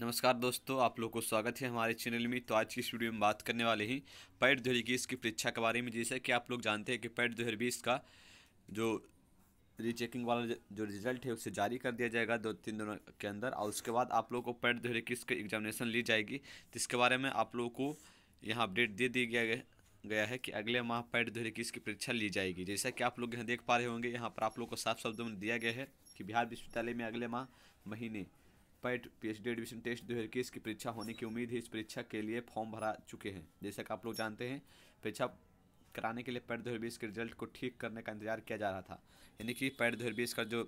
नमस्कार दोस्तों आप लोग को स्वागत है हमारे चैनल में तो आज की इस वीडियो में बात करने वाले हैं पैट दो हजार की परीक्षा के बारे में जैसा कि आप लोग जानते हैं कि पैट दो का जो रीचेकिंग वाला जो रिजल्ट है उसे जारी कर दिया जाएगा दो तीन दिनों के अंदर और उसके बाद आप लोग को पैट दो का एग्जामिनेशन ली जाएगी जिसके तो बारे में आप लोग को यहाँ अपडेट दे दिया गया है गया है कि अगले माह पैट दो की परीक्षा ली जाएगी जैसा कि आप लोग यहाँ देख पा रहे होंगे यहाँ पर आप लोग को साफ शब्दों में दिया गया है कि बिहार विश्वविद्यालय में अगले माह महीने पैट पीएचडी एडमिशन टेस्ट इक्कीस की परीक्षा होने की उम्मीद है इस परीक्षा के लिए फॉर्म भरा चुके हैं जैसा कि आप लोग जानते हैं परीक्षा कराने के लिए पैट दो के रिजल्ट को ठीक करने का इंतजार किया जा रहा था यानी कि पैट दो का जो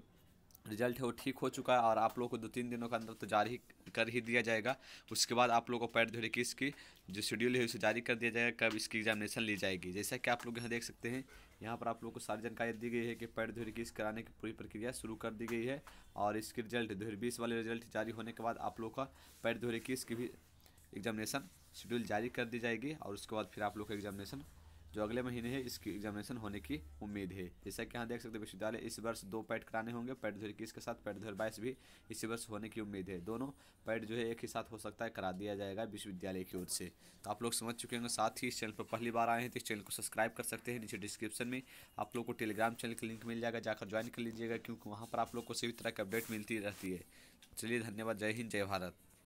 रिजल्ट है वो ठीक हो चुका है और आप लोगों को दो तीन दिनों के अंदर तो जारी कर ही दिया जाएगा उसके बाद आप लोगों को पैर दो इक्कीस की जो शेड्यूल है उसे जारी कर दिया जाएगा कब इसकी एग्जामिनेशन ली जाएगी जैसा कि आप लोग यहाँ देख सकते हैं यहाँ पर आप लोगों को सारी जानकारी दी गई है कि पैर दो इक्कीस कराने की पूरी प्रक्रिया शुरू कर दी गई है और इसके रिजल्ट दो बीस वाले रिजल्ट जारी होने के बाद आप लोग का पैर दो इक्कीस की भी एग्जामिनेशन शेड्यूल जारी कर दी जाएगी और उसके बाद फिर आप लोग का एग्जामिनेशन जो अगले महीने है इसकी एग्जामिनेशन होने की उम्मीद है जैसा कि यहाँ देख सकते हैं विश्वविद्यालय इस वर्ष दो पैट कराने होंगे पैट दो इक्कीस के साथ पैट दो बाईस भी इसी वर्ष होने की उम्मीद है दोनों पैट जो है एक ही साथ हो सकता है करा दिया जाएगा विश्वविद्यालय की ओर से तो आप लोग समझ चुके होंगे साथ ही इस चैनल पर पहली बार आए हैं तो इस चैनल को सब्सक्राइब कर सकते हैं नीचे डिस्क्रिप्शन में आप लोग को टेलीग्राम चैनल का लिंक मिल जाएगा जाकर ज्वाइन कर लीजिएगा क्योंकि वहाँ पर आप लोग को सभी तरह की अपडेट मिलती रहती है चलिए धन्यवाद जय हिंद जय भारत